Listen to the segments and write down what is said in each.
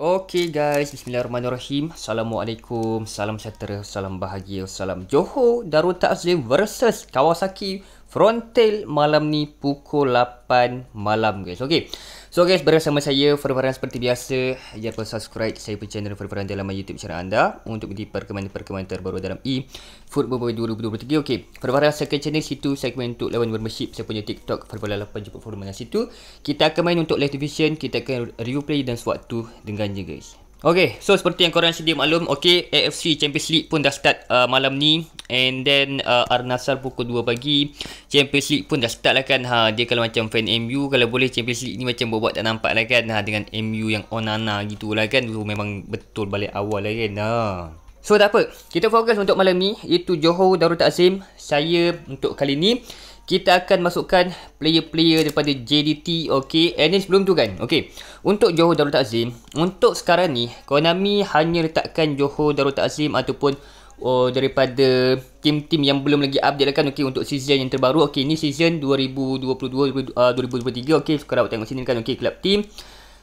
Okay guys, Bismillahirrahmanirrahim Assalamualaikum, salam sejahtera, salam bahagia, salam Johor Darul Takzim versus Kawasaki Frontale malam ni pukul 8 malam guys Okay, So guys, bersama saya Farfaran seperti biasa Jangan lupa subscribe saya punya channel Farfaran dalam YouTube channel anda Untuk di perkembangan-perkembangan terbaru dalam e football Boy 2023 Okay, Farfaran second channel situ Saya main untuk lawan membership Saya punya TikTok Farfaran 8 jumpa forum mana situ Kita akan main untuk live division Kita akan replay dan sewaktu dengan je guys Okay, so seperti yang korang sedia maklum, okay, AFC Champions League pun dah start uh, malam ni. And then uh, Arnasar pukul 2 pagi, Champions League pun dah start lah kan. Ha, dia kalau macam fan MU, kalau boleh Champions League ni macam buat-buat tak nampak lah kan. Ha, dengan MU yang onana gitu lah kan. Tu memang betul balik awal lah kan. Ha. So tak apa, kita fokus untuk malam ni. Itu Johor Darul Taksim. Saya untuk kali ni, kita akan masukkan player-player daripada JDT okey and then sebelum tu kan okey untuk Johor Darul Takzim untuk sekarang ni Konami hanya letakkan Johor Darul Takzim ataupun oh, daripada team-team yang belum lagi update lah kan okey untuk season yang terbaru okey ni season 2022 2023 okey sekarang tengok sini kan okey club team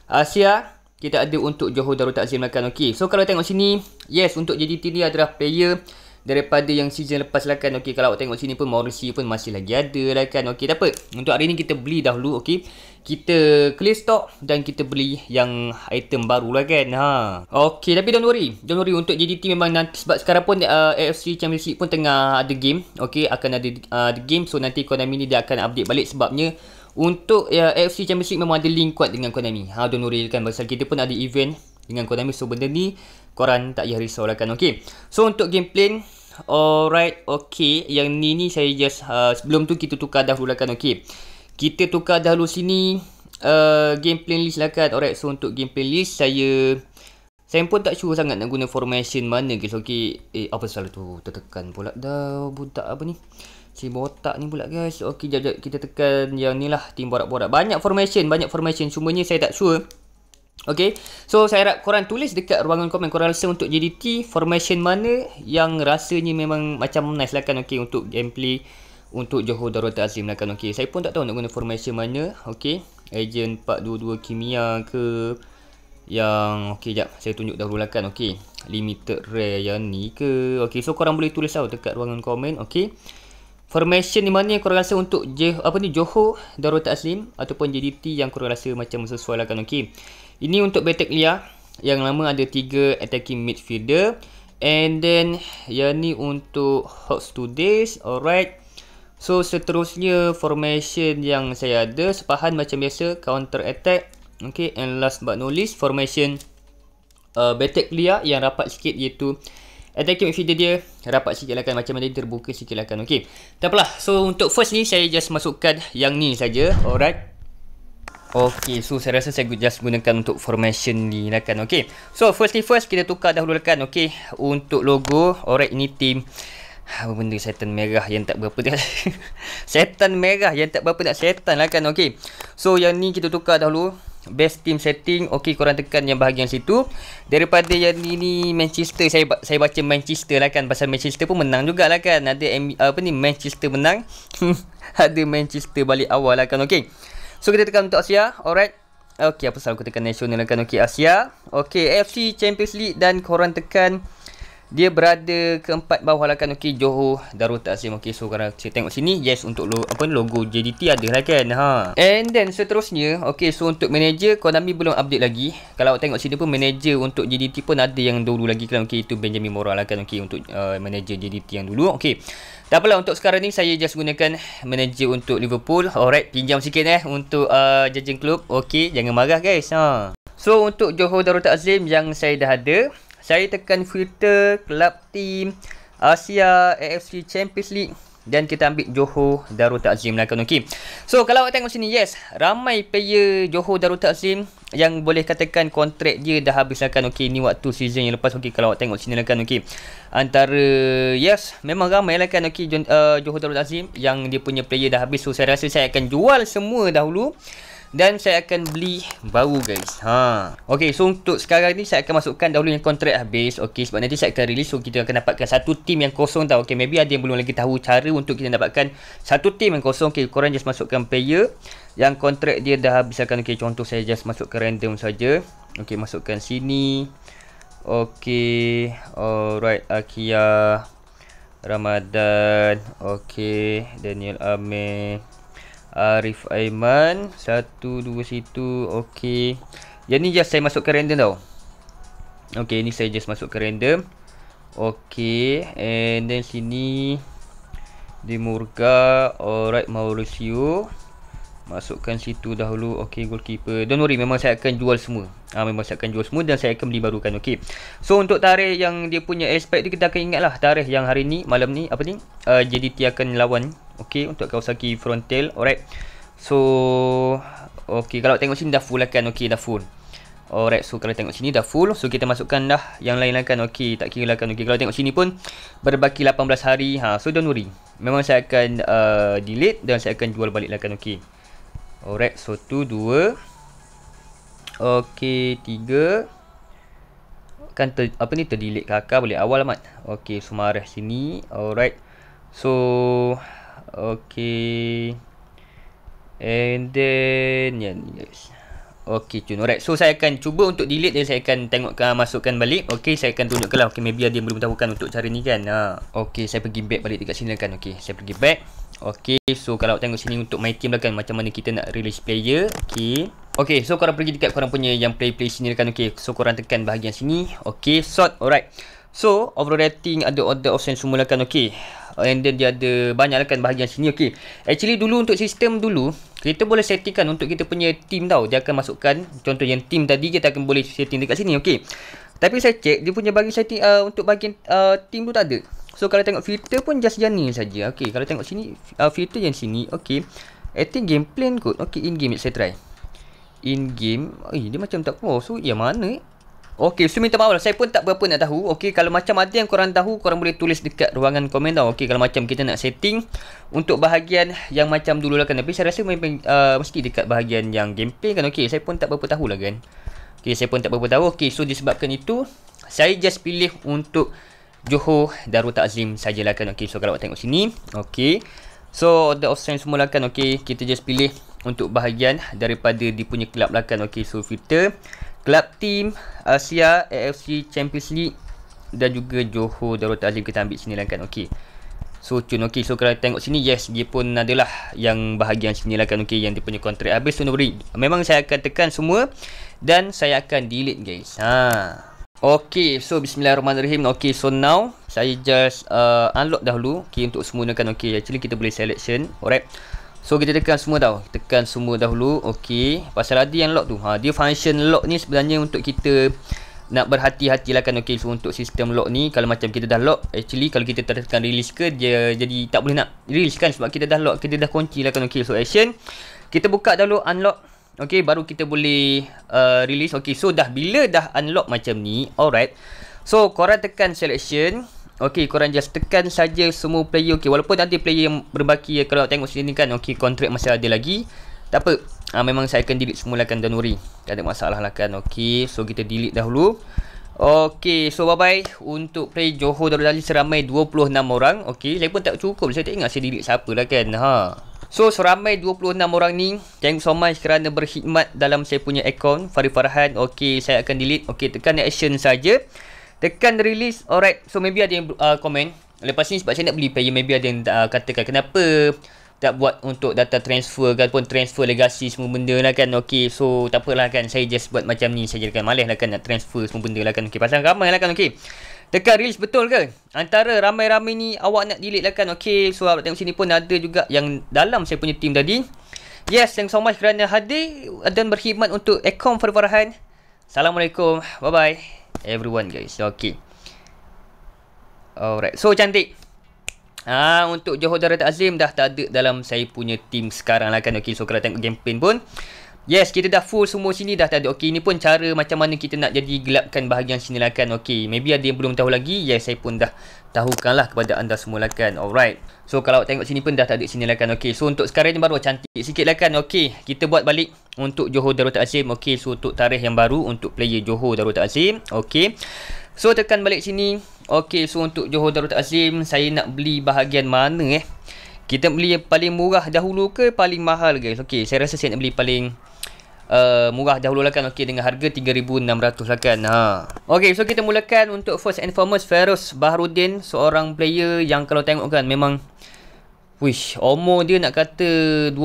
Asia kita ada untuk Johor Darul Takzim lah kan okey so kalau tengok sini yes untuk JDT ni adalah player daripada yang season lepas lah kan okey kalau awak tengok sini pun Morrissey pun masih lagi ada lah kan okey tak apa untuk hari ni kita beli dahulu okey kita clear stock dan kita beli yang item baru lah kan ha okey tapi don't worry don't worry untuk JDT memang nanti sebab sekarang pun uh, AFC Championship pun tengah ada game okey akan ada uh, the game so nanti Konami ni dia akan update balik sebabnya untuk uh, AFC Championship memang ada link kuat dengan Konami ha don't worry kan pasal kita pun ada event dengan Konami so benda ni korang tak payah risau lah kan okey so untuk game plan Alright, okay. Yang ni ni saya just uh, sebelum tu kita tukar dahulu kan. Okay. Kita tukar dahulu sini uh, gameplay list lah kan. Alright, so untuk gameplay list saya saya pun tak sure sangat nak guna formation mana guys. Okay. Eh apa salah tu? Tertekan pula dah budak apa ni? Si botak ni pula guys. Okay, jap, jap kita tekan yang ni lah. Tim borak-borak. Banyak formation, banyak formation. semuanya saya tak sure. Okay, so saya harap korang tulis dekat ruangan komen korang rasa untuk JDT formation mana yang rasanya memang macam nice lah kan okay untuk gameplay untuk Johor Darul Ta'zim lah kan okay. Saya pun tak tahu nak guna formation mana okay. Agent 422 Kimia ke yang okay jap saya tunjuk dahulu lah kan okay. Limited rare yang ni ke okay. So korang boleh tulis tau dekat ruangan komen okay formation ni mana yang korang rasa untuk J, apa ni Johor Darul Taslim ataupun JDT yang korang rasa macam mensesuaikan okey. Ini untuk Betek Lia yang lama ada 3 attacking midfielder and then yang ni untuk Hawks days, alright. So seterusnya formation yang saya ada sepahan macam biasa counter attack okey and last but not least formation uh, Betek Lia yang rapat sikit iaitu Attacking midfielder dia Rapat sikit lah kan Macam mana dia terbuka sikit lah kan Okay Tak apalah So untuk first ni Saya just masukkan yang ni saja. Alright Okay So saya rasa saya just gunakan Untuk formation ni lah kan Okay So firstly first Kita tukar dahulu lah kan Okay Untuk logo Alright ini team apa benda setan merah yang tak berapa dah Setan merah yang tak berapa nak setan lah kan Okay So yang ni kita tukar dahulu Best team setting Okey korang tekan yang bahagian situ Daripada yang ini Manchester Saya saya baca Manchester lah kan Pasal Manchester pun menang jugalah kan Ada apa ni Manchester menang Ada Manchester balik awal lah kan Okey So kita tekan untuk Asia Alright Okey apa salah aku tekan national lah kan Okey Asia Okey FC Champions League Dan korang tekan dia berada keempat bawah lah kan Johor Darul Takzim Okay, so kalau saya tengok sini yes untuk lo, apa logo JDT ada lah kan ha and then seterusnya okay, so untuk manager Konami belum update lagi kalau tengok sini pun manager untuk JDT pun ada yang dulu lagi kan okey itu Benjamin moral lah kan okey untuk uh, manager JDT yang dulu okay. tak apalah untuk sekarang ni saya just gunakan manager untuk Liverpool alright pinjam sikit eh untuk uh, jajan klub okey jangan marah guys ha So untuk Johor Darul Ta'zim yang saya dah ada saya tekan filter Club Team Asia AFC Champions League dan kita ambil Johor Darul Takzim lah kan okay. So kalau awak tengok sini yes Ramai player Johor Darul Ta'zim Yang boleh katakan kontrak dia dah habis lah kan okay. Ni waktu season yang lepas okay. Kalau awak tengok sini lah kan okay. Antara yes Memang ramai lah kan okay, Johor Darul Ta'zim Yang dia punya player dah habis So saya rasa saya akan jual semua dahulu dan saya akan beli baru guys. Ha. Okey, so untuk sekarang ni saya akan masukkan dahulu yang kontrak habis. Okey, sebab nanti saya akan release so kita akan dapatkan satu team yang kosong tau. Okey, maybe ada yang belum lagi tahu cara untuk kita dapatkan satu team yang kosong. Okey, korang just masukkan player yang kontrak dia dah habis akan. Okey, contoh saya just masukkan random saja. Okey, masukkan sini. Okey. Alright, Akia Ramadan. Okey, Daniel Amir. Arif uh, Aiman Satu dua situ okey Yang ni just saya masuk ke random tau okey ni saya just masuk ke random Okay And then sini di Murga Alright Mauricio Masukkan situ dahulu Okay goalkeeper Don't worry memang saya akan jual semua ha, Memang saya akan jual semua Dan saya akan beli barukan Okay So untuk tarikh yang dia punya aspek tu Kita akan ingat lah Tarikh yang hari ni Malam ni Apa ni uh, ah, JDT akan lawan Okay untuk Kawasaki Frontal Alright So Okay kalau tengok sini dah full kan Okay dah full Alright so kalau tengok sini dah full So kita masukkan dah Yang lain kan Okay tak kira kan Okay kalau tengok sini pun Berbaki 18 hari ha, So don't worry Memang saya akan uh, delete Dan saya akan jual balik kan Okay Alright, so 2 2 Okay, tiga. Kan ter, apa ni terdelete kakak boleh awal amat. Okay, so marah sini. Alright. So okay. And then yeah, yes. Okey cun. Alright. So saya akan cuba untuk delete dia. Saya akan tengok masukkan balik. Okey saya akan tunjukkanlah. Okey maybe dia belum tahukan untuk cara ni kan. Ha. Okey saya pergi back balik dekat sini lah kan. Okey saya pergi back. Okey so kalau tengok sini untuk my team lah kan. Macam mana kita nak release player. Okey. Okey so korang pergi dekat korang punya yang play play sini lah kan. Okey so korang tekan bahagian sini. Okey sort. Alright. So overall rating ada order of sense semula kan. Okey. And then dia ada banyak kan bahagian sini Okay Actually dulu untuk sistem dulu Kita boleh settingkan untuk kita punya team tau Dia akan masukkan Contoh yang team tadi kita akan boleh setting dekat sini Okay Tapi saya check Dia punya bagi setting uh, untuk bagian uh, team tu tak ada So kalau tengok filter pun just jani saja. Okay kalau tengok sini uh, Filter yang sini Okay I game plan kot Okay in game saya try In game Eh dia macam tak Oh So yang mana eh Okey, so minta maaf lah. Saya pun tak berapa nak tahu. Okey, kalau macam ada yang korang tahu, korang boleh tulis dekat ruangan komen tau. Okey, kalau macam kita nak setting untuk bahagian yang macam dulu lah kan. Tapi saya rasa uh, mesti dekat bahagian yang gameplay kan. Okey, saya pun tak berapa tahu lah kan. Okey, saya pun tak berapa tahu. Okey, so disebabkan itu, saya just pilih untuk Johor Darul Ta'zim sajalah kan. Okey, so kalau awak tengok sini. Okey. So, the option semua lah kan. Okey, kita just pilih untuk bahagian daripada dia punya club lah kan. Okey, so filter. Club Team Asia AFC Champions League dan juga Johor Darul Ta'lim kita ambil sini lah kan okey so cun okey so kalau tengok sini yes dia pun adalah yang bahagian sini lah kan okey yang dia punya kontrak habis tu nombor memang saya akan tekan semua dan saya akan delete guys ha Okay, so bismillahirrahmanirrahim Okay, so now Saya just uh, unlock dahulu Okay, untuk semua kan Okay, actually kita boleh selection Alright So kita tekan semua tau Tekan semua dahulu Okey Pasal ada yang lock tu ha, Dia function lock ni sebenarnya untuk kita Nak berhati-hati lah kan Okey so untuk sistem lock ni Kalau macam kita dah lock Actually kalau kita tekan release ke Dia jadi tak boleh nak release kan Sebab kita dah lock Kita dah kunci lah kan Okey so action Kita buka dahulu unlock Okey baru kita boleh uh, release Okey so dah bila dah unlock macam ni Alright So korang tekan selection Okey, korang just tekan saja semua player. Okey, walaupun nanti player yang berbaki ya, kalau tengok sini kan. Okey, kontrak masih ada lagi. Tak apa. Ha, memang saya akan delete semula kan Danuri. Tak ada masalah lah kan. Okey, so kita delete dahulu. Okey, so bye-bye. Untuk play Johor Darul Ali seramai 26 orang. Okey, saya pun tak cukup. Saya tak ingat saya delete siapa lah kan. Ha. So, seramai 26 orang ni. Thank you so much kerana berkhidmat dalam saya punya account. Farid Farhan. Okey, saya akan delete. Okey, tekan action saja. Tekan release Alright So maybe ada yang uh, komen Lepas ni sebab saya nak beli player Maybe ada yang uh, katakan Kenapa Tak buat untuk data transfer kan pun Transfer legacy semua benda lah kan Okay so tak apalah kan Saya just buat macam ni Saya jadikan malih lah kan Nak transfer semua benda lah kan Okay pasal ramai lah kan Okay Tekan release betul ke? Antara ramai-ramai ni awak nak delete lah kan Okay so awak tengok sini pun ada juga yang dalam saya punya team tadi Yes thanks so much kerana hadir dan berkhidmat untuk account Farfarhan Assalamualaikum Bye bye everyone guys okey alright so cantik Ah ha, untuk Johor Darat Azim dah tak ada dalam saya punya team sekarang lah kan okey so kalau tengok game pun Yes, kita dah full semua sini dah tak ada. Okey, ini pun cara macam mana kita nak jadi gelapkan bahagian sini lah kan. Okey, maybe ada yang belum tahu lagi. Yes, saya pun dah tahukanlah kepada anda semua lah kan alright so kalau tengok sini pun dah tak ada sini lah kan okay. so untuk sekarang ni baru cantik sikit lah kan okay. kita buat balik untuk Johor Darul Ta'zim. Azim okay. so untuk tarikh yang baru untuk player Johor Darul Ta'zim. Azim okay. so tekan balik sini okay. so untuk Johor Darul Ta'zim saya nak beli bahagian mana eh kita beli yang paling murah dahulu ke paling mahal guys okay. saya rasa saya nak beli paling uh, murah dahulu lah kan okey dengan harga 3600 lah kan ha okay so kita mulakan untuk first and foremost Feroz Baharudin seorang player yang kalau tengok kan memang Wish, umur dia nak kata 25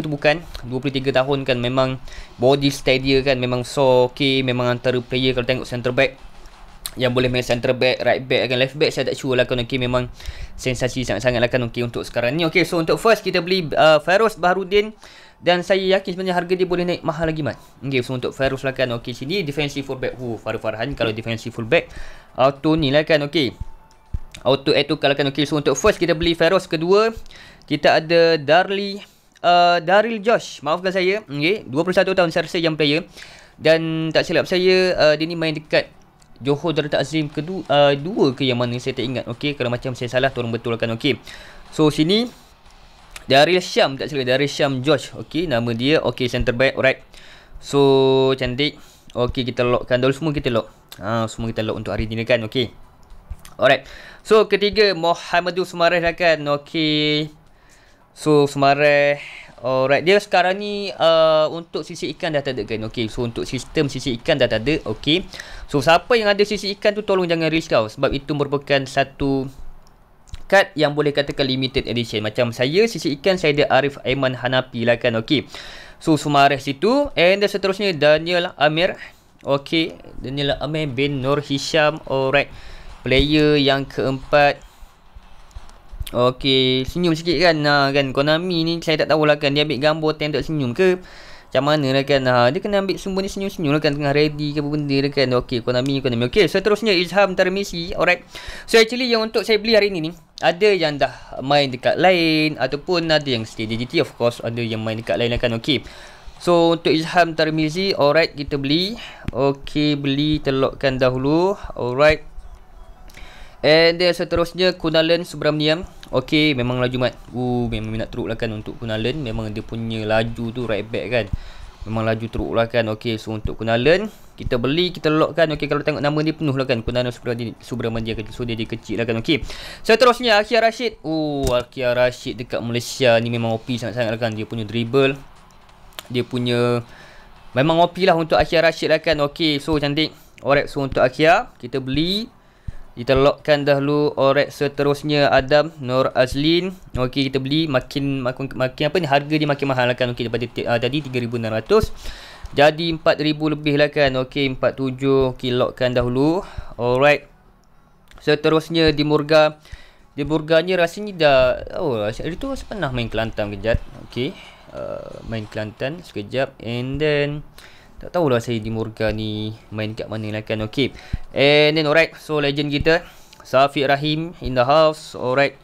tu bukan 23 tahun kan memang body steady kan memang so okay memang antara player kalau tengok center back yang boleh main center back, right back kan left back saya tak sure lah kan okay memang sensasi sangat-sangat lah kan okay untuk sekarang ni okay so untuk first kita beli uh, Feroz Baharudin dan saya yakin sebenarnya harga dia boleh naik mahal lagi Mat Okay, so untuk Fairuz lah kan Okay, sini defensive fullback Who? Farah Farhan Kalau ya. defensive fullback Auto ni lah kan, okay Auto add tukar lah kan Okay, so untuk first kita beli Fairuz Kedua Kita ada Darli uh, Daryl Josh Maafkan saya Okay, 21 tahun saya yang player Dan tak silap saya uh, Dia ni main dekat Johor Darul Takzim kedua uh, dua ke yang mana saya tak ingat okey kalau macam saya salah tolong betulkan okey so sini dari Syam tak silap dari Syam Josh, okay. nama dia Okay, center back. Alright. So cantik. Okay, kita lockkan dulu semua kita lock. Ha, semua kita lock untuk hari ini kan. Okay. Alright. So ketiga Muhammadu Sumareh lah kan. Okay. So Sumareh Alright, dia sekarang ni uh, untuk sisi ikan dah tak ada kan. Okay. so untuk sistem sisi ikan dah tak ada. Okey. So siapa yang ada sisi ikan tu tolong jangan risk kau sebab itu merupakan satu kad yang boleh katakan limited edition macam saya sisi ikan saya ada Arif Aiman Hanapi lah kan okay so Sumarah situ and dan seterusnya Daniel Amir okay Daniel Amir bin Nur Hisham alright player yang keempat okey senyum sikit kan ha, kan Konami ni saya tak lah kan dia ambil gambar tengok senyum ke macam mana lah kan ha, Dia kena ambil semua ni senyum-senyum lah kan Tengah ready ke apa benda lah kan Okay kau nak Okay, so terusnya ambil Okay Izham Tarmisi Alright So actually yang untuk saya beli hari ni ni ada yang dah main dekat lain ataupun ada yang stay DGT of course ada yang main dekat lain lah kan Okay, so untuk Izham Tarmizi alright kita beli Okay, beli telokkan dahulu alright And then seterusnya Kunalan Subramaniam Okay memang laju mat Uh memang minat teruk lah kan untuk Kunalan Memang dia punya laju tu right back kan Memang laju teruk lah kan Okay so untuk Kunalan Kita beli kita lock kan Okay kalau tengok nama dia penuh lah kan Kunalan Subramaniam So dia, dia kecil lah kan Okay seterusnya Akhiar Rashid Uh oh, Akhiar Rashid dekat Malaysia ni memang OP sangat-sangat lah kan Dia punya dribble Dia punya Memang OP lah untuk Akhiar Rashid lah kan Okay so cantik Alright so untuk Akhiar Kita beli Ditelokkan dahulu Orek seterusnya Adam Nur Azlin Okey kita beli Makin makin, makin apa ni Harga dia makin mahal lah kan Okey daripada uh, tadi 3600 Jadi 4000 lebih lah kan Okey 47 Okey lockkan dahulu Alright Seterusnya di Murga Di Murga ni rasanya dah Oh hari tu rasa pernah main Kelantan kejap Okey uh, Main Kelantan sekejap And then tak tahulah saya di Murga ni main kat mana lah kan. Okay. And then alright. So legend kita. Safiq Rahim in the house. Alright.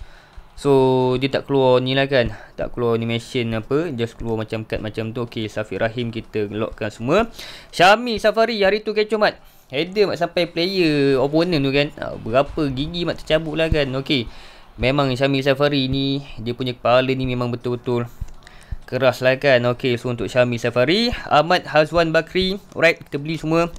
So dia tak keluar ni lah kan. Tak keluar animation apa. Just keluar macam kat macam tu. Okay. Safiq Rahim kita lockkan semua. Syami Safari hari tu kecoh mat. Header mat sampai player opponent tu kan. Ah, berapa gigi mat tercabut lah kan. Okay. Memang Syami Safari ni. Dia punya kepala ni memang betul-betul. Keras lah kan Okay so untuk Xiaomi Safari Ahmad Hazwan Bakri Alright kita beli semua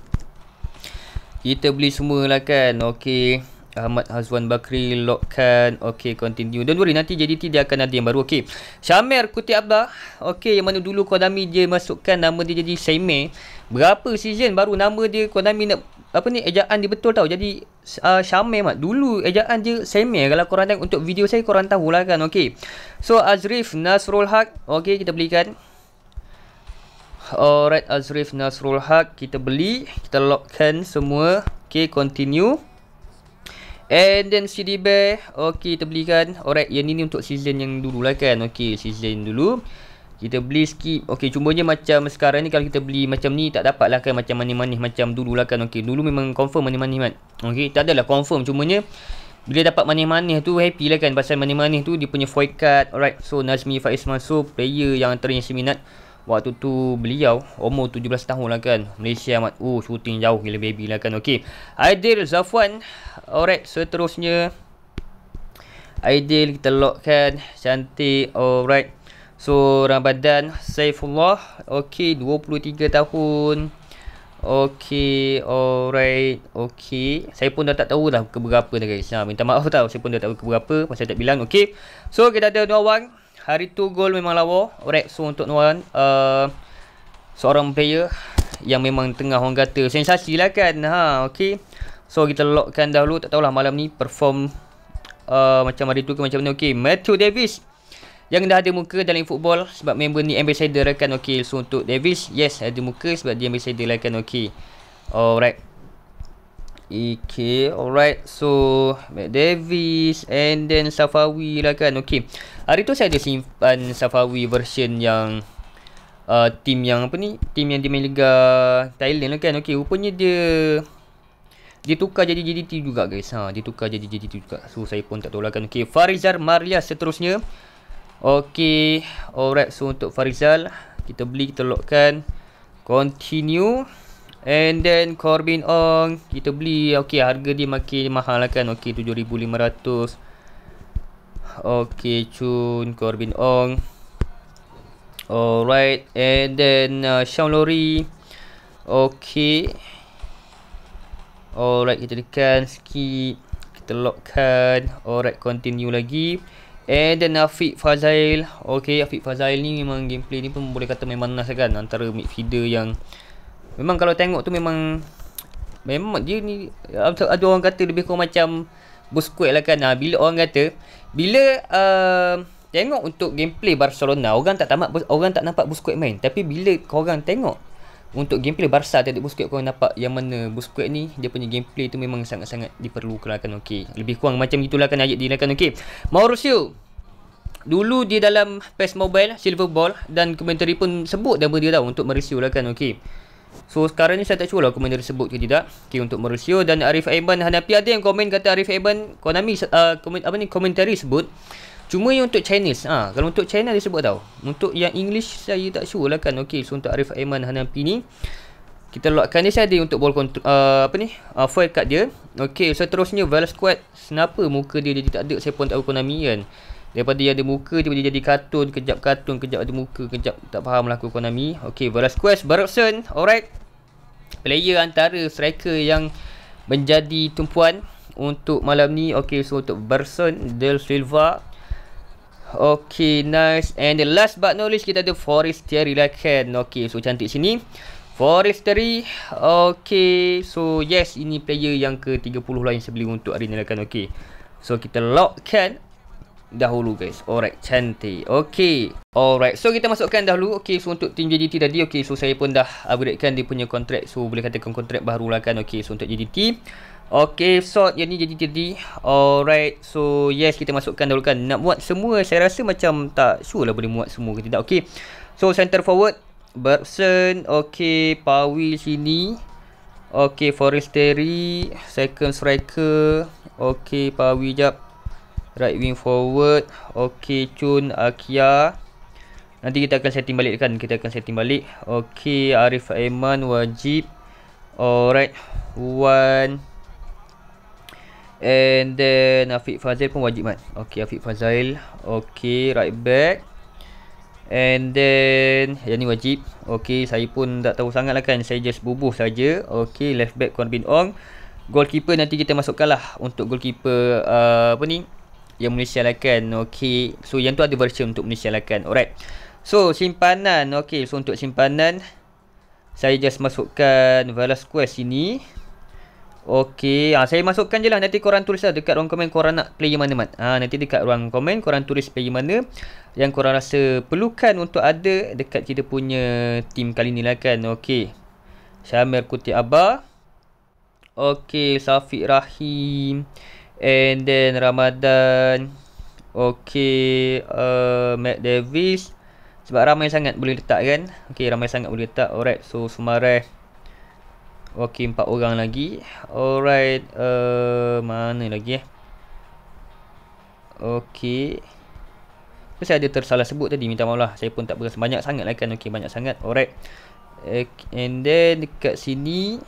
Kita beli semua lah kan Okay Ahmad Hazwan Bakri Lockkan Okay continue Don't worry nanti JDT dia akan ada yang baru Okay Syamir Kuti Abdah Okay yang mana dulu Konami dia masukkan Nama dia jadi Seime Berapa season baru nama dia Konami nak apa ni ejaan dia betul tau jadi uh, Syamir mat dulu ejaan dia Syamir kalau korang tengok untuk video saya korang tahu lah kan okey so Azrif Nasrul Haq okey kita belikan alright Azrif Nasrul Haq kita beli kita lockkan semua okey continue and then CD bear okey kita belikan alright yang ini untuk season yang dulu lah kan okay season dulu kita beli skip Okay cumanya macam sekarang ni Kalau kita beli macam ni Tak dapat lah kan Macam manis-manis Macam dulu lah kan Okay dulu memang confirm manis-manis kan Okay tak adalah confirm Cumanya Bila dapat manis-manis tu Happy lah kan Pasal manis-manis tu Dia punya foil card Alright So Nazmi Faiz Mansur Player yang antara yang seminat Waktu tu beliau Umur 17 tahun lah kan Malaysia amat Oh shooting jauh gila baby lah kan Okay Aidil zafwan, Alright seterusnya Aidil kita lock kan Cantik Alright So Ramadan Saifullah Okay 23 tahun Okay Alright Okay Saya pun dah tak tahu lah Keberapa dah guys ha, Minta maaf tau Saya pun dah tak tahu keberapa Masa tak bilang Okay So kita ada dua orang Hari tu gol memang lawa Alright so untuk Nuan uh, Seorang player Yang memang tengah orang kata Sensasi lah kan ha, Okay So kita lockkan dahulu Tak tahulah malam ni perform uh, Macam hari tu ke macam mana Okay Matthew Davis yang dah ada muka dalam football sebab member ni ambassador rakan okey so untuk Davis yes ada muka sebab dia ambassador rakan lah okey alright Okay, e alright. So, Matt Davis and then Safawi lah kan. Okay. Hari tu saya ada simpan Safawi version yang uh, team yang apa ni? Team yang dimain Liga Thailand lah kan. Okay, rupanya dia dia tukar jadi JDT juga guys. Ha, dia tukar jadi JDT juga. So, saya pun tak tahu lah kan. Okay, Farizar Maria seterusnya. Okey, alright so untuk Farizal kita beli kita lockkan continue and then Corbin Ong kita beli okey harga dia makin mahal lah kan okey 7500 okey Chun Corbin Ong alright and then uh, Sean Lori okey alright kita tekan skip kita lockkan alright continue lagi And then Afiq Fazail Okay Afiq Fazail ni memang gameplay ni pun boleh kata memang nas kan Antara midfielder yang Memang kalau tengok tu memang Memang dia ni Ada orang kata lebih kurang macam Busquet lah kan ha, Bila orang kata Bila uh, Tengok untuk gameplay Barcelona Orang tak tamat Orang tak nampak Busquet main Tapi bila korang tengok untuk gameplay Barca tadi Busquets kau nampak yang mana Busquets ni dia punya gameplay tu memang sangat-sangat diperlukan okey. Lebih kurang macam gitulah kan ayat dia kan okey. Mauricio dulu dia dalam PES Mobile Silver Ball dan komentari pun sebut nama dia tau untuk Mauricio lah kan okey. So sekarang ni saya tak sure lah komen dia sebut ke tidak. Okey untuk Mauricio dan Arif Aiman Hanapi ada yang komen kata Arif Aiman Konami uh, komen apa ni komentari sebut Cuma yang untuk Chinese ah ha, kalau untuk China dia sebut tau. Untuk yang English saya tak sure lah kan. Okey, so untuk Arif Aiman Hanapi ni kita lockkan dia saya untuk ball control uh, apa ni? Uh, foil card dia. Okey, so seterusnya Val Squad kenapa muka dia jadi tak ada saya pun tak tahu Konami kan. Daripada dia ada muka dia jadi kartun kejap kartun kejap ada muka kejap tak faham lah aku Konami. Okey, Val Squad Barson, Alright. Player antara striker yang menjadi tumpuan untuk malam ni. Okey, so untuk Barson, Del Silva Okay, nice. And the last but not least, kita ada Forestry lah kan. Okay, so cantik sini. Forestry. Okay, so yes, ini player yang ke-30 lah yang saya beli untuk hari ni lah kan. Okay, so kita lock kan dahulu guys. Alright, cantik. Okay, alright. So, kita masukkan dahulu. Okay, so untuk team JDT tadi. Okay, so saya pun dah upgradekan dia punya kontrak. So, boleh katakan kontrak baru lah kan. Okay, so untuk JDT. Okay. Okay, so yang ni jadi jadi. Alright, so yes kita masukkan dahulukan. Nak muat semua, saya rasa macam tak sure lah boleh muat semua ke tidak. Okay, so center forward. Berson, okay, Pawi sini. Okay, Forestery, second striker. Okay, Pawi jap. Right wing forward. Okay, Chun, Akia. Nanti kita akan setting balik kan? Kita akan setting balik. Okay, Arif Aiman, wajib. Alright, one. And then Afiq Fazil pun wajib mat Okay Afiq Fazil Okay right back And then Yang ni wajib Okay saya pun tak tahu sangat lah kan Saya just bubuh saja. Okay left back Corbin Ong Goalkeeper nanti kita masukkan lah Untuk goalkeeper uh, Apa ni Yang Malaysia lah kan Okay So yang tu ada version untuk Malaysia lah kan Alright So simpanan Okay so untuk simpanan Saya just masukkan Velasquez ini Okey, ha, saya masukkan je lah nanti korang tulis lah dekat ruang komen korang nak player mana Mat Ah Nanti dekat ruang komen korang tulis player mana yang korang rasa perlukan untuk ada dekat kita punya team kali ni lah kan Okey, Syamir Kutip Abah Okey, Safiq Rahim And then Ramadan Okey, uh, Matt Davis Sebab ramai sangat boleh letak kan Okey, ramai sangat boleh letak, alright So, Sumareh Okay, empat orang lagi. Alright, uh, mana lagi eh? Okay. Apa saya ada tersalah sebut tadi? Minta maaf lah. Saya pun tak berasa. Banyak sangat lah kan? Okay, banyak sangat. Alright. Eh, and then, dekat sini.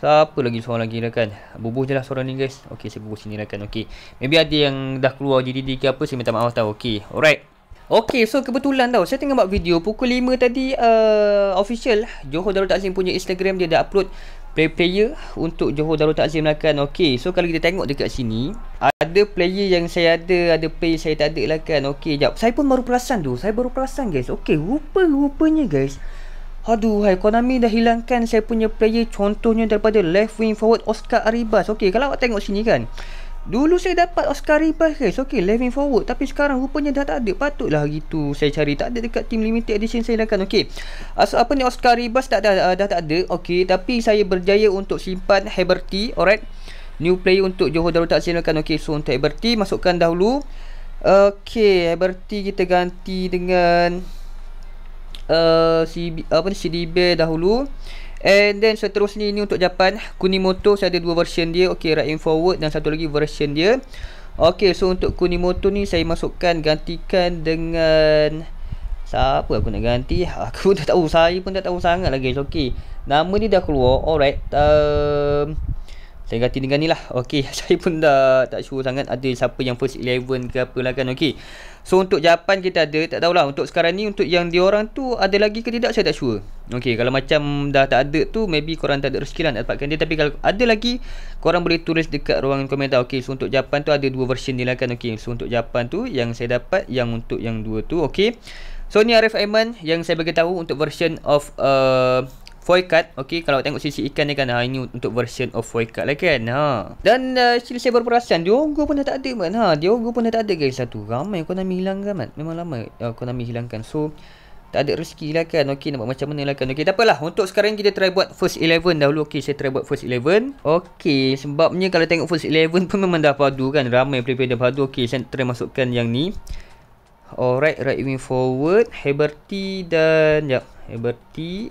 Siapa lagi seorang lagi lah kan? Bubuh je lah seorang ni guys. Okay, saya bubuh sini lah kan? Okay. Maybe ada yang dah keluar GDD ke apa. Saya minta maaf tau. Okay. Alright. Okay, so kebetulan tau Saya tengah buat video Pukul 5 tadi uh, Official Johor Darul Taklim punya Instagram Dia dah upload play player Untuk Johor Darul Taklim lah Okay, so kalau kita tengok dekat sini Ada player yang saya ada Ada player saya tak ada lah kan Okay, jap Saya pun baru perasan tu Saya baru perasan guys Okay, rupa-rupanya guys hai Konami dah hilangkan Saya punya player Contohnya daripada Left wing forward Oscar Aribas Okay, kalau awak tengok sini kan Dulu saya dapat Oscar Rebus guys Okay, living forward Tapi sekarang rupanya dah tak ada Patutlah gitu Saya cari tak ada dekat team limited edition saya lakukan, Okay As ah, apa ni Oscar Rebus tak, dah, dah, dah tak ada Okay, tapi saya berjaya untuk simpan Haberty Alright New player untuk Johor Darul Taksin lakukan, Okay, so untuk Haberty Masukkan dahulu Okay, Haberty kita ganti dengan uh, eh, CB, apa ni, CDB dahulu And then seterusnya ini untuk Japan Kunimoto saya ada dua version dia Okay right forward dan satu lagi version dia Okay so untuk Kunimoto ni saya masukkan gantikan dengan Siapa aku nak ganti Aku tak tahu saya pun tak tahu sangat lagi Okay nama ni dah keluar Alright um, saya ganti dengan ni lah Okey Saya pun dah tak sure sangat Ada siapa yang first eleven ke apalah kan Okey So untuk Japan kita ada Tak tahulah Untuk sekarang ni Untuk yang diorang tu Ada lagi ke tidak Saya tak sure Okey Kalau macam dah tak ada tu Maybe korang tak ada rezeki lah Nak dapatkan dia Tapi kalau ada lagi Korang boleh tulis dekat ruangan komentar Okey So untuk Japan tu Ada dua version ni lah kan Okey So untuk Japan tu Yang saya dapat Yang untuk yang dua tu Okey So ni Arif Aiman Yang saya bagi Untuk version of uh, foil card okey kalau tengok sisi ikan ni kan ha ini untuk version of foil card lah kan ha dan uh, ah, sini saya baru perasan diogo pun dah tak ada man ha diogo pun dah tak ada guys satu ramai kau nak hilangkan man memang lama uh, ah, kau nak hilangkan so tak ada rezeki lah kan Okay nak macam mana lah kan Okay tak apalah Untuk sekarang kita try buat first 11 dahulu Okay saya try buat first 11 Okay sebabnya kalau tengok first 11 pun memang dah padu kan Ramai player-player dah padu Okay saya try masukkan yang ni Alright right wing forward Haberty dan Sekejap Haberty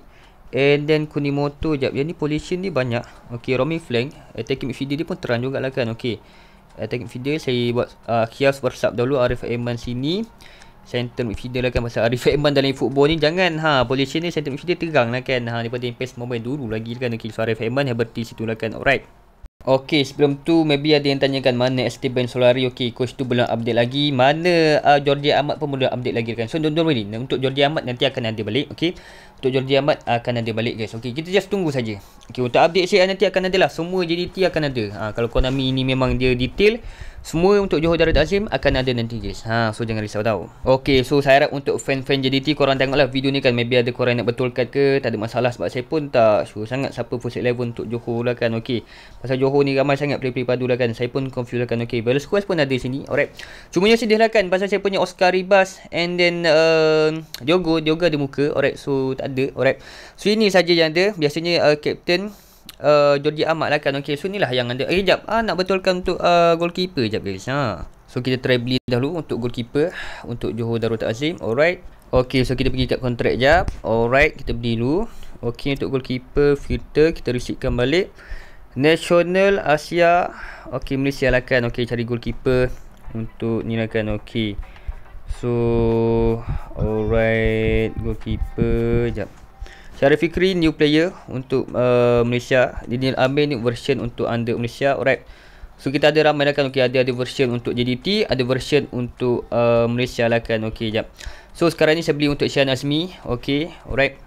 And then Kunimoto jap. Yang ni pollution ni banyak. Okay, roaming flank. Attacking midfielder ni pun terang juga jugalah kan. Okay. Attacking midfielder saya buat uh, Kias bersab dulu Arif Aiman sini. Center midfielder lah kan pasal Arif Aiman dalam football ni jangan ha pollution ni center midfielder tegang lah kan. Ha ni daripada impact moment dulu lagi kan okay. So Arif Aiman yang berhenti situ lah kan. Alright. Okay sebelum tu maybe ada yang tanyakan mana Esteban Solari Okay coach tu belum update lagi Mana uh, Jordi Ahmad pun belum update lagi kan So don't, don't worry untuk Jordi Ahmad nanti akan ada balik Okay untuk Jordi Ahmad akan ada balik guys Okay kita just tunggu saja Okay untuk update saya nanti akan ada lah Semua JDT akan ada uh, Kalau Konami ni memang dia detail semua untuk Johor Darul Azim akan ada nanti guys. Ha, so jangan risau tau. Okay, so saya harap untuk fan-fan JDT korang tengoklah video ni kan. Maybe ada korang nak betulkan ke. Tak ada masalah sebab saya pun tak sure sangat siapa first eleven untuk Johor lah kan. Okay. Pasal Johor ni ramai sangat play-play padu lah kan. Saya pun confuse lah kan. Okay, Valor Squares pun ada sini. Alright. Cuma yang sedih lah kan. Pasal saya punya Oscar Ribas and then uh, um, jogo Diogo ada muka. Alright, so tak ada. Alright. So ini saja yang ada. Biasanya uh, Captain... Jordi uh, Ahmad lah kan Okay so lah yang ada Eh jap ah, Nak betulkan untuk uh, goalkeeper jap guys ha. So kita try beli dahulu untuk goalkeeper Untuk Johor Darul Tak Alright Okay so kita pergi kat kontrak jap Alright kita beli dulu Okay untuk goalkeeper filter Kita risikkan balik National Asia Okay Malaysia lah kan Okay cari goalkeeper Untuk ni lah kan Okay So Alright Goalkeeper Sekejap Syarif Fikri new player untuk uh, Malaysia. Daniel Amin ni version untuk under Malaysia. Alright. So kita ada ramai dah kan okey ada ada version untuk JDT, ada version untuk uh, Malaysia lah kan okey jap. So sekarang ni saya beli untuk Syihan Azmi. Okey. Alright.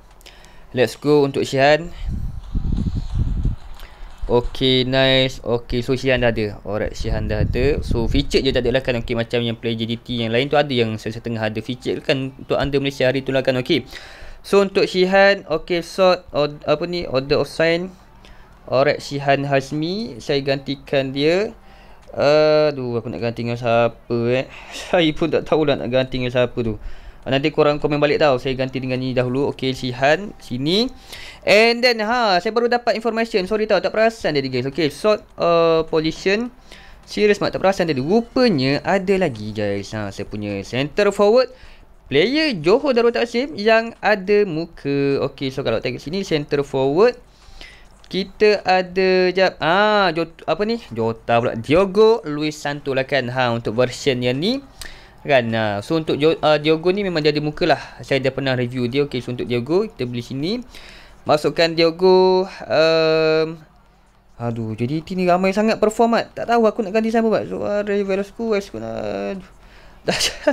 Let's go untuk Syihan. Okey, nice. Okey, so Syihan dah ada. Alright, Syihan dah ada. So feature je tak ada lah kan okey macam yang play JDT yang lain tu ada yang saya tengah ada feature kan untuk under Malaysia hari tu lah kan okey. So untuk Shihan, okay so order, apa ni order of sign. Alright Shihan Hazmi, saya gantikan dia. Aduh, aku nak ganti dengan siapa eh. saya pun tak tahu lah nak ganti dengan siapa tu. Ah, nanti korang komen balik tau. Saya ganti dengan ni dahulu. Okay, Sihan. Sini. And then, ha. Saya baru dapat information. Sorry tau. Tak perasan tadi guys. Okay, sort uh, position. Serius mak. Tak perasan tadi. Rupanya ada lagi guys. Ha, saya punya center forward player Johor Darul Taksim yang ada muka. Okey, so kalau tengok sini center forward kita ada jap ah Jota, apa ni? Jota pula Diogo Luis Santo lah kan ha untuk version yang ni. Kan ha. so untuk uh, Diogo ni memang jadi muka lah. Saya dah pernah review dia. Okey, so untuk Diogo kita beli sini. Masukkan Diogo um, Aduh, jadi ini ramai sangat performat. Tak tahu aku nak ganti siapa buat. Suara so, uh, ah, Velosku, Velosku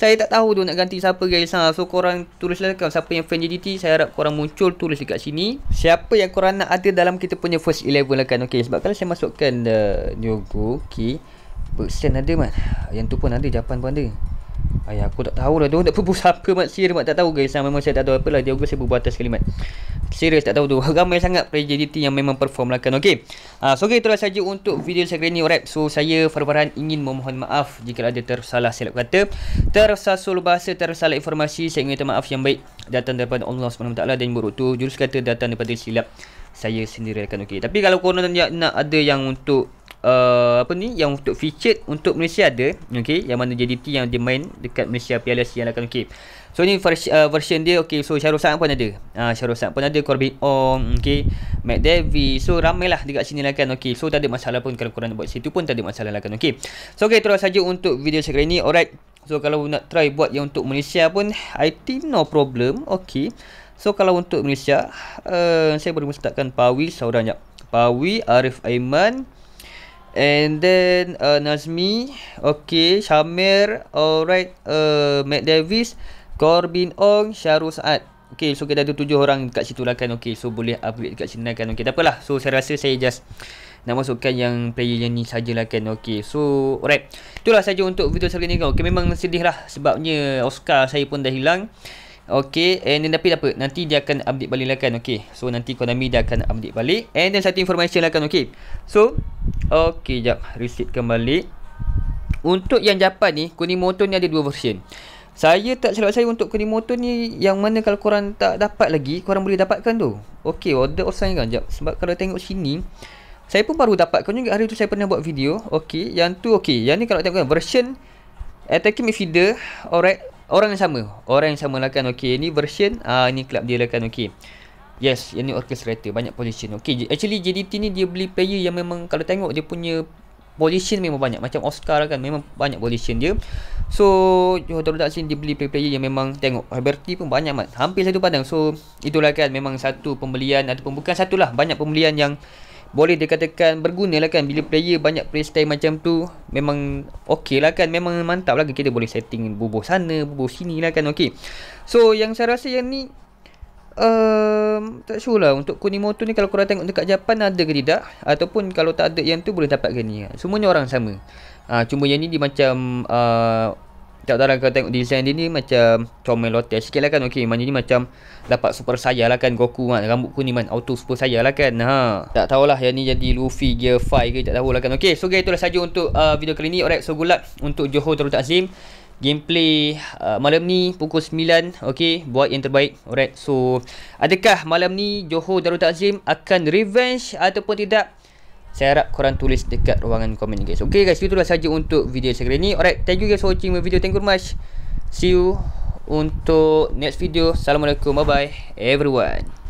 saya tak tahu tu nak ganti siapa guys ha. So korang tulislah kau Siapa yang fan JDT Saya harap korang muncul tulis dekat sini Siapa yang korang nak ada dalam kita punya first eleven lah kan Okay sebab kalau saya masukkan uh, Nyogo Okay Persen ada man Yang tu pun ada Japan pun ada Ayah aku tak tahu lah tu Tak perlu siapa mak sihir mak tak tahu guys Memang saya tak tahu lah Dia juga saya berbuat atas kalimat Serius tak tahu tu Ramai sangat PJDT yang memang perform lah kan Okay uh, ah, So okay itulah sahaja untuk video saya kali ni Alright So saya Farbaran ingin memohon maaf Jika ada tersalah silap kata Tersasul bahasa Tersalah informasi Saya ingin minta maaf yang baik Datang daripada Allah SWT Dan buruk tu Jurus kata datang daripada silap saya sendiri kan. okey. Tapi kalau korang nak, nak ada yang untuk uh, apa ni yang untuk featured untuk Malaysia ada okey yang mana JDT yang dia main dekat Malaysia Piala Asia yang akan okey so ni versi uh, version dia okey so Syarul Sam pun ada ah uh, Syarul Sam pun ada Corbin Ong okey Matt Devi so ramailah dekat sini lah kan okey so tak ada masalah pun kalau korang buat situ pun tak ada masalah lah kan okey so okey terus saja untuk video sekali ni alright so kalau nak try buat yang untuk Malaysia pun I think no problem okey So kalau untuk Malaysia, uh, saya boleh mustahkan Pawi seorang jap. Pawi, Arif Aiman, And then uh, Nazmi, okay, Shamir, alright, uh, Matt Davis, Corbin Ong, Syarul Saad. Okay, so kita ada tujuh orang dekat situ lah kan. Okay, so boleh upgrade dekat sini lah kan. Okay, tak apalah. So, saya rasa saya just nak masukkan yang player yang ni sajalah kan. Okay, so, alright. Itulah saja untuk video sekali ni kan. Okay, memang sedih lah sebabnya Oscar saya pun dah hilang. Okay, and then tapi apa? Nanti dia akan update balik lah kan. Okay, so nanti Konami dia akan update balik. And then satu information lah kan. Okay, so... Okey, jap. Reset kembali. Untuk yang Japan ni, Kunimoto ni ada dua version. Saya tak silap saya untuk Kunimoto ni yang mana kalau korang tak dapat lagi, korang boleh dapatkan tu. Okey, order osan kan jap. Sebab kalau tengok sini, saya pun baru dapat. Kau juga hari tu saya pernah buat video. Okey, yang tu okey. Yang ni kalau tengok kan version Attacking Midfielder, alright. Orang yang sama. Orang yang sama lah kan okey. Ni version ah uh, ni club dia lah kan okey. Yes, ini orchestrator banyak position. Okay, actually JDT ni dia beli player yang memang kalau tengok dia punya position memang banyak macam Oscar kan memang banyak position dia. So, Johor tak Takzim dia beli player, player yang memang tengok Haberty pun banyak amat. Hampir satu padang. So, itulah kan memang satu pembelian ataupun bukan satu lah banyak pembelian yang boleh dikatakan berguna lah kan bila player banyak playstyle macam tu memang okey lah kan memang mantap lah kita boleh setting bubuh sana bubuh sini lah kan okey so yang saya rasa yang ni um, tak sure lah untuk Kunimoto ni kalau korang tengok dekat Japan ada ke tidak ataupun kalau tak ada yang tu boleh dapatkan ni semuanya orang sama uh, cuma yang ni dia macam uh, tak tahu lah kalau tengok design dia ni macam comel lotel sikit lah kan okay. mana ni macam dapat super saya lah kan Goku kan rambut kuniman auto super saya lah kan ha. tak tahulah yang ni jadi Luffy Gear 5 ke tak tahulah kan Okay, so guys itulah saja untuk uh, video kali ni alright so good luck untuk Johor Terutak Zim gameplay uh, malam ni pukul 9 okay, buat yang terbaik alright so adakah malam ni Johor Darul Takzim akan revenge ataupun tidak saya harap korang tulis dekat ruangan komen guys Okay, guys itu dah saja untuk video saya kali ni alright thank you guys for watching my video thank you much see you untuk next video assalamualaikum bye bye everyone